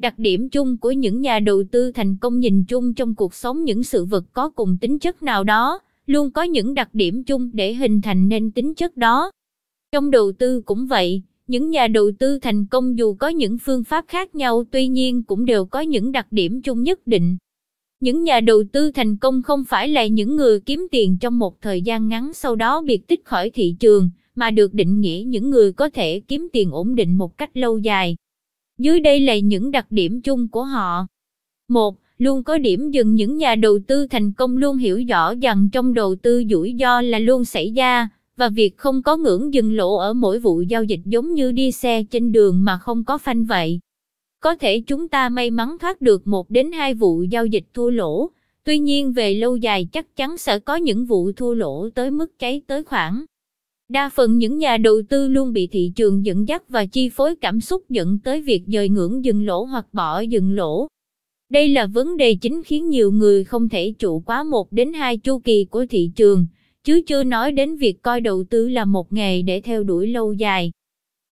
Đặc điểm chung của những nhà đầu tư thành công nhìn chung trong cuộc sống những sự vật có cùng tính chất nào đó, luôn có những đặc điểm chung để hình thành nên tính chất đó. Trong đầu tư cũng vậy, những nhà đầu tư thành công dù có những phương pháp khác nhau tuy nhiên cũng đều có những đặc điểm chung nhất định. Những nhà đầu tư thành công không phải là những người kiếm tiền trong một thời gian ngắn sau đó biệt tích khỏi thị trường, mà được định nghĩa những người có thể kiếm tiền ổn định một cách lâu dài. Dưới đây là những đặc điểm chung của họ. 1. Luôn có điểm dừng những nhà đầu tư thành công luôn hiểu rõ rằng trong đầu tư rủi ro là luôn xảy ra, và việc không có ngưỡng dừng lỗ ở mỗi vụ giao dịch giống như đi xe trên đường mà không có phanh vậy. Có thể chúng ta may mắn thoát được một đến hai vụ giao dịch thua lỗ, tuy nhiên về lâu dài chắc chắn sẽ có những vụ thua lỗ tới mức cháy tới khoảng Đa phần những nhà đầu tư luôn bị thị trường dẫn dắt và chi phối cảm xúc dẫn tới việc dời ngưỡng dừng lỗ hoặc bỏ dừng lỗ. Đây là vấn đề chính khiến nhiều người không thể trụ quá một đến hai chu kỳ của thị trường, chứ chưa nói đến việc coi đầu tư là một nghề để theo đuổi lâu dài.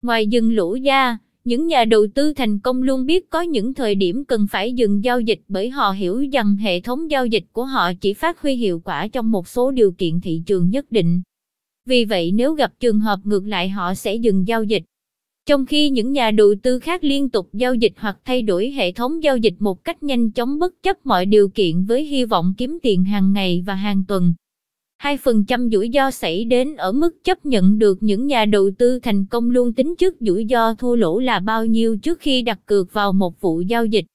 Ngoài dừng lỗ ra, những nhà đầu tư thành công luôn biết có những thời điểm cần phải dừng giao dịch bởi họ hiểu rằng hệ thống giao dịch của họ chỉ phát huy hiệu quả trong một số điều kiện thị trường nhất định vì vậy nếu gặp trường hợp ngược lại họ sẽ dừng giao dịch. Trong khi những nhà đầu tư khác liên tục giao dịch hoặc thay đổi hệ thống giao dịch một cách nhanh chóng bất chấp mọi điều kiện với hy vọng kiếm tiền hàng ngày và hàng tuần. 2% rủi ro xảy đến ở mức chấp nhận được những nhà đầu tư thành công luôn tính trước rủi ro thua lỗ là bao nhiêu trước khi đặt cược vào một vụ giao dịch.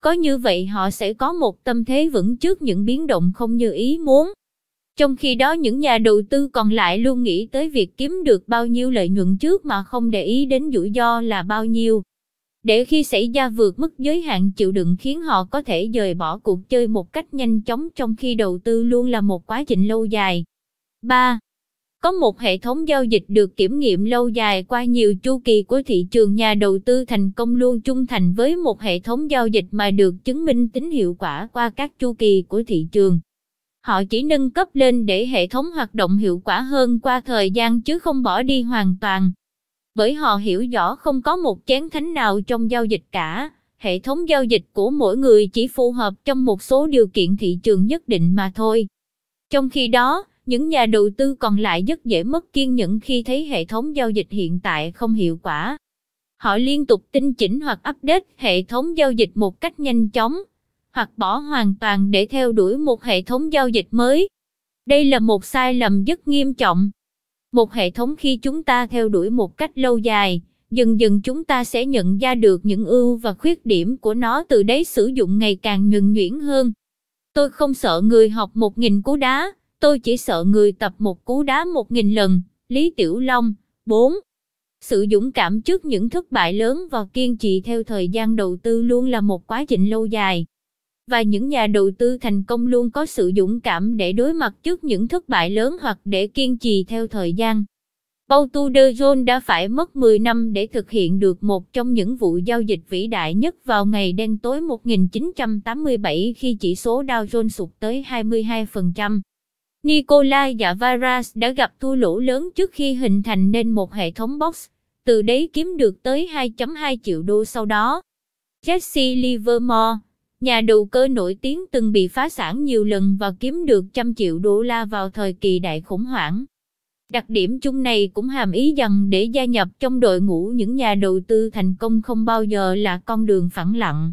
Có như vậy họ sẽ có một tâm thế vững trước những biến động không như ý muốn. Trong khi đó những nhà đầu tư còn lại luôn nghĩ tới việc kiếm được bao nhiêu lợi nhuận trước mà không để ý đến rủi ro là bao nhiêu. Để khi xảy ra vượt mức giới hạn chịu đựng khiến họ có thể rời bỏ cuộc chơi một cách nhanh chóng trong khi đầu tư luôn là một quá trình lâu dài. 3. Có một hệ thống giao dịch được kiểm nghiệm lâu dài qua nhiều chu kỳ của thị trường nhà đầu tư thành công luôn trung thành với một hệ thống giao dịch mà được chứng minh tính hiệu quả qua các chu kỳ của thị trường. Họ chỉ nâng cấp lên để hệ thống hoạt động hiệu quả hơn qua thời gian chứ không bỏ đi hoàn toàn. Bởi họ hiểu rõ không có một chén thánh nào trong giao dịch cả, hệ thống giao dịch của mỗi người chỉ phù hợp trong một số điều kiện thị trường nhất định mà thôi. Trong khi đó, những nhà đầu tư còn lại rất dễ mất kiên nhẫn khi thấy hệ thống giao dịch hiện tại không hiệu quả. Họ liên tục tinh chỉnh hoặc update hệ thống giao dịch một cách nhanh chóng, hoặc bỏ hoàn toàn để theo đuổi một hệ thống giao dịch mới. Đây là một sai lầm rất nghiêm trọng. Một hệ thống khi chúng ta theo đuổi một cách lâu dài, dần dần chúng ta sẽ nhận ra được những ưu và khuyết điểm của nó từ đấy sử dụng ngày càng nhuần nhuyễn hơn. Tôi không sợ người học một nghìn cú đá, tôi chỉ sợ người tập một cú đá một nghìn lần. Lý Tiểu Long 4. Sự dũng cảm trước những thất bại lớn và kiên trì theo thời gian đầu tư luôn là một quá trình lâu dài và những nhà đầu tư thành công luôn có sự dũng cảm để đối mặt trước những thất bại lớn hoặc để kiên trì theo thời gian. Paul Tudor Jones đã phải mất 10 năm để thực hiện được một trong những vụ giao dịch vĩ đại nhất vào ngày đen tối 1987 khi chỉ số Dow Jones sụt tới 22%. Nicola Zavaras đã gặp thua lỗ lớn trước khi hình thành nên một hệ thống box, từ đấy kiếm được tới 2.2 triệu đô sau đó. Jesse Livermore Nhà đầu cơ nổi tiếng từng bị phá sản nhiều lần và kiếm được trăm triệu đô la vào thời kỳ đại khủng hoảng. Đặc điểm chung này cũng hàm ý rằng để gia nhập trong đội ngũ những nhà đầu tư thành công không bao giờ là con đường phẳng lặng.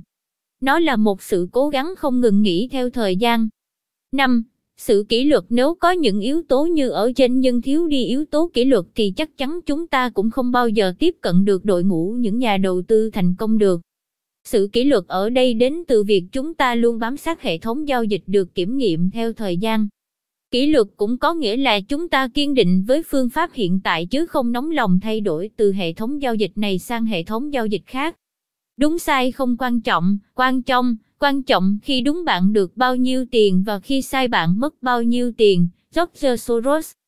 Nó là một sự cố gắng không ngừng nghỉ theo thời gian. 5. Sự kỷ luật nếu có những yếu tố như ở trên nhưng thiếu đi yếu tố kỷ luật thì chắc chắn chúng ta cũng không bao giờ tiếp cận được đội ngũ những nhà đầu tư thành công được. Sự kỷ luật ở đây đến từ việc chúng ta luôn bám sát hệ thống giao dịch được kiểm nghiệm theo thời gian. Kỷ luật cũng có nghĩa là chúng ta kiên định với phương pháp hiện tại chứ không nóng lòng thay đổi từ hệ thống giao dịch này sang hệ thống giao dịch khác. Đúng sai không quan trọng, quan trọng, quan trọng khi đúng bạn được bao nhiêu tiền và khi sai bạn mất bao nhiêu tiền. George Soros